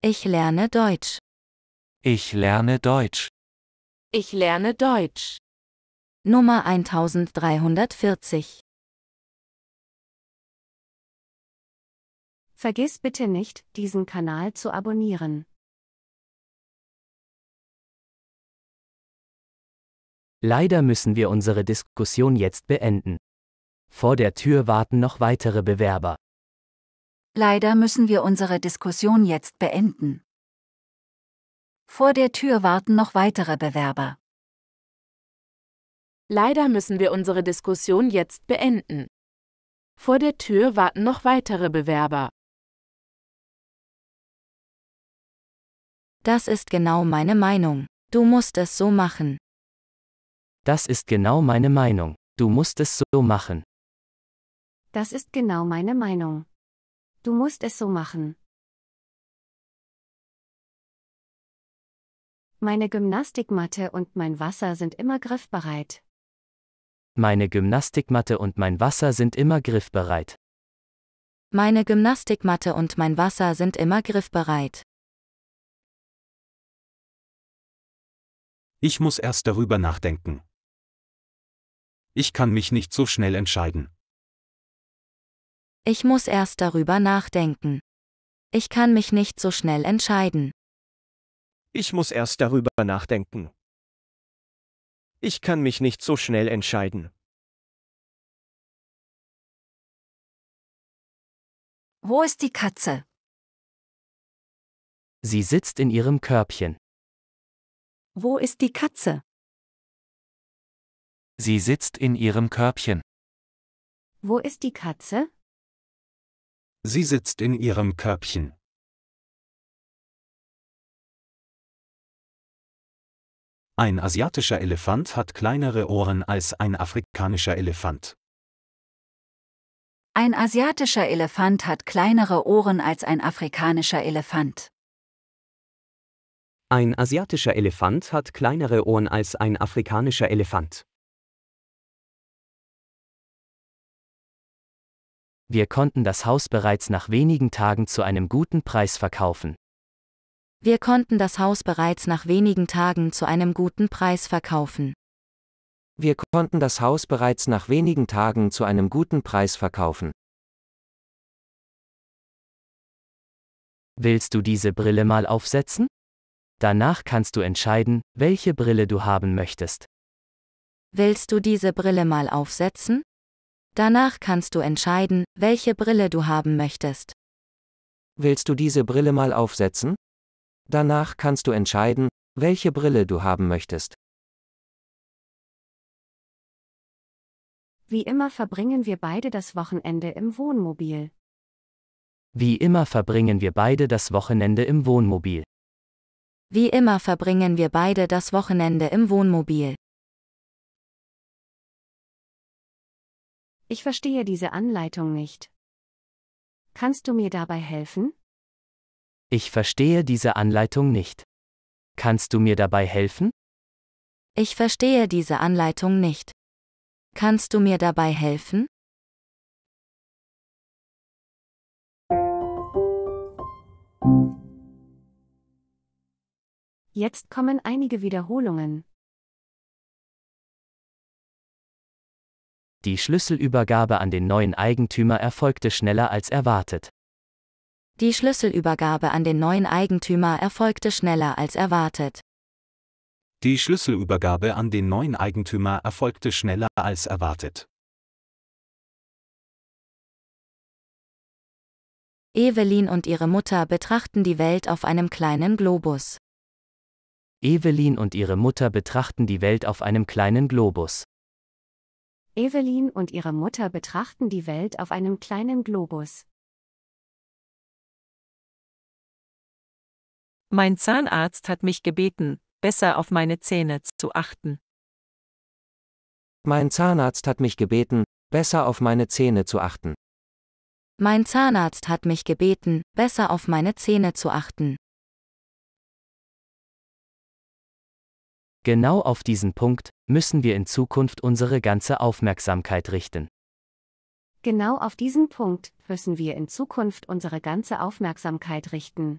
Ich lerne Deutsch. Ich lerne Deutsch. Ich lerne Deutsch. Nummer 1340. Vergiss bitte nicht, diesen Kanal zu abonnieren. Leider müssen wir unsere Diskussion jetzt beenden. Vor der Tür warten noch weitere Bewerber. Leider müssen wir unsere Diskussion jetzt beenden. Vor der Tür warten noch weitere Bewerber. Leider müssen wir unsere Diskussion jetzt beenden. Vor der Tür warten noch weitere Bewerber. Das ist genau meine Meinung. Du musst es so machen. Das ist genau meine Meinung. Du musst es so machen. Das ist genau meine Meinung. Du musst es so machen. Meine Gymnastikmatte und mein Wasser sind immer griffbereit. Meine Gymnastikmatte und mein Wasser sind immer griffbereit. Meine Gymnastikmatte und mein Wasser sind immer griffbereit. Ich muss erst darüber nachdenken. Ich kann mich nicht so schnell entscheiden. Ich muss erst darüber nachdenken. Ich kann mich nicht so schnell entscheiden. Ich muss erst darüber nachdenken. Ich kann mich nicht so schnell entscheiden. Wo ist die Katze? Sie sitzt in ihrem Körbchen. Wo ist die Katze? Sie sitzt in ihrem Körbchen. Wo ist die Katze? Sie sitzt in ihrem Körbchen. Ein asiatischer Elefant hat kleinere Ohren als ein afrikanischer Elefant. Ein asiatischer Elefant hat kleinere Ohren als ein afrikanischer Elefant. Ein asiatischer Elefant hat kleinere Ohren als ein afrikanischer Elefant. wir konnten das Haus bereits nach wenigen Tagen zu einem guten Preis verkaufen. Wir konnten das Haus bereits nach wenigen Tagen zu einem guten Preis verkaufen. Wir konnten das Haus bereits nach wenigen Tagen zu einem guten Preis verkaufen. Willst du diese Brille mal aufsetzen? Danach kannst du entscheiden, welche Brille du haben möchtest. Willst du diese Brille mal aufsetzen? Danach kannst du entscheiden, welche Brille du haben möchtest. Willst du diese Brille mal aufsetzen? Danach kannst du entscheiden, welche Brille du haben möchtest. Wie immer verbringen wir beide das Wochenende im Wohnmobil. Wie immer verbringen wir beide das Wochenende im Wohnmobil. Wie immer verbringen wir beide das Wochenende im Wohnmobil. Ich verstehe diese Anleitung nicht. Kannst du mir dabei helfen? Ich verstehe diese Anleitung nicht. Kannst du mir dabei helfen? Ich verstehe diese Anleitung nicht. Kannst du mir dabei helfen? Jetzt kommen einige Wiederholungen. Die Schlüsselübergabe an den neuen Eigentümer erfolgte schneller als erwartet. Die Schlüsselübergabe an den neuen Eigentümer erfolgte schneller als erwartet. Die Schlüsselübergabe an den neuen Eigentümer erfolgte schneller als erwartet. Evelyn und ihre Mutter betrachten die Welt auf einem kleinen Globus. Evelyn und ihre Mutter betrachten die Welt auf einem kleinen Globus. Evelyn und ihre Mutter betrachten die Welt auf einem kleinen Globus. Mein Zahnarzt hat mich gebeten, besser auf meine Zähne zu achten. Mein Zahnarzt hat mich gebeten, besser auf meine Zähne zu achten. Mein Zahnarzt hat mich gebeten, besser auf meine Zähne zu achten. Genau auf diesen Punkt müssen wir in Zukunft unsere ganze Aufmerksamkeit richten. Genau auf diesen Punkt müssen wir in Zukunft unsere ganze Aufmerksamkeit richten.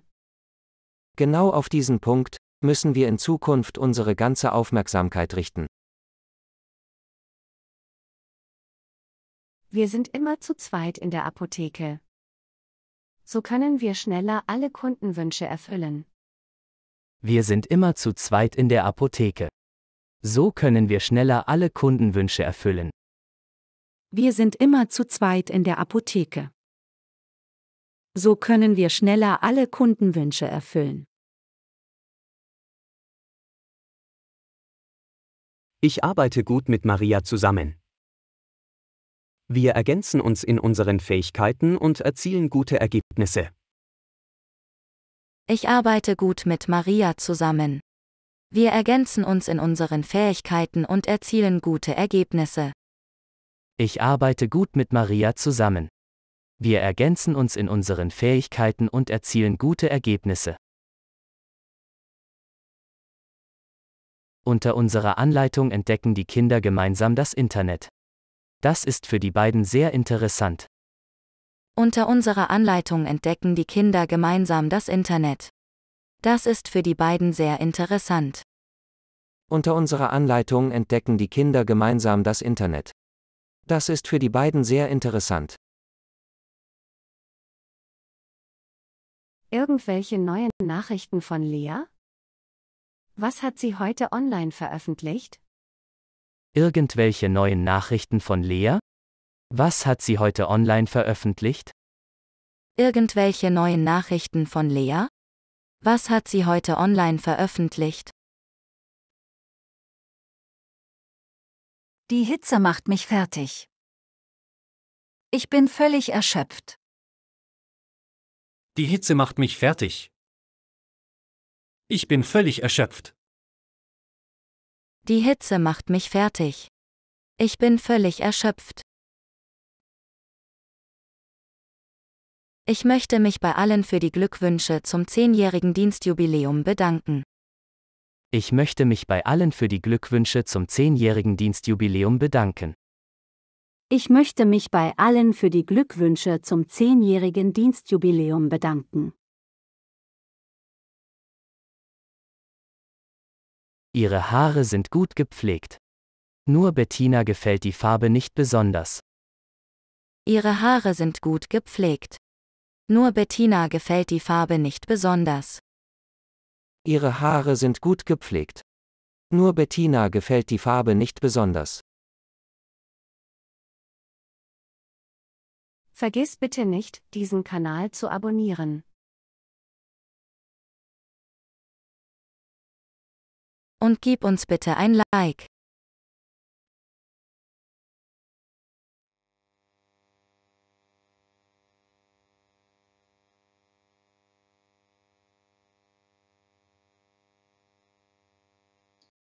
Genau auf diesen Punkt müssen wir in Zukunft unsere ganze Aufmerksamkeit richten. Wir sind immer zu zweit in der Apotheke. So können wir schneller alle Kundenwünsche erfüllen. Wir sind immer zu zweit in der Apotheke. So können wir schneller alle Kundenwünsche erfüllen. Wir sind immer zu zweit in der Apotheke. So können wir schneller alle Kundenwünsche erfüllen. Ich arbeite gut mit Maria zusammen. Wir ergänzen uns in unseren Fähigkeiten und erzielen gute Ergebnisse. Ich arbeite gut mit Maria zusammen. Wir ergänzen uns in unseren Fähigkeiten und erzielen gute Ergebnisse. Ich arbeite gut mit Maria zusammen. Wir ergänzen uns in unseren Fähigkeiten und erzielen gute Ergebnisse. Unter unserer Anleitung entdecken die Kinder gemeinsam das Internet. Das ist für die beiden sehr interessant. Unter unserer Anleitung entdecken die Kinder gemeinsam das Internet. Das ist für die beiden sehr interessant. Unter unserer Anleitung entdecken die Kinder gemeinsam das Internet. Das ist für die beiden sehr interessant. Irgendwelche neuen Nachrichten von Lea? Was hat sie heute online veröffentlicht? Irgendwelche neuen Nachrichten von Lea? Was hat sie heute online veröffentlicht? Irgendwelche neuen Nachrichten von Lea? Was hat sie heute online veröffentlicht? Die Hitze macht mich fertig. Ich bin völlig erschöpft. Die Hitze macht mich fertig. Ich bin völlig erschöpft. Die Hitze macht mich fertig. Ich bin völlig erschöpft. Ich möchte mich bei allen für die Glückwünsche zum zehnjährigen Dienstjubiläum bedanken. Ich möchte mich bei allen für die Glückwünsche zum zehnjährigen Dienstjubiläum bedanken. Ich möchte mich bei allen für die Glückwünsche zum zehnjährigen Dienstjubiläum bedanken. Ihre Haare sind gut gepflegt. Nur Bettina gefällt die Farbe nicht besonders. Ihre Haare sind gut gepflegt. Nur Bettina gefällt die Farbe nicht besonders. Ihre Haare sind gut gepflegt. Nur Bettina gefällt die Farbe nicht besonders. Vergiss bitte nicht, diesen Kanal zu abonnieren. Und gib uns bitte ein Like.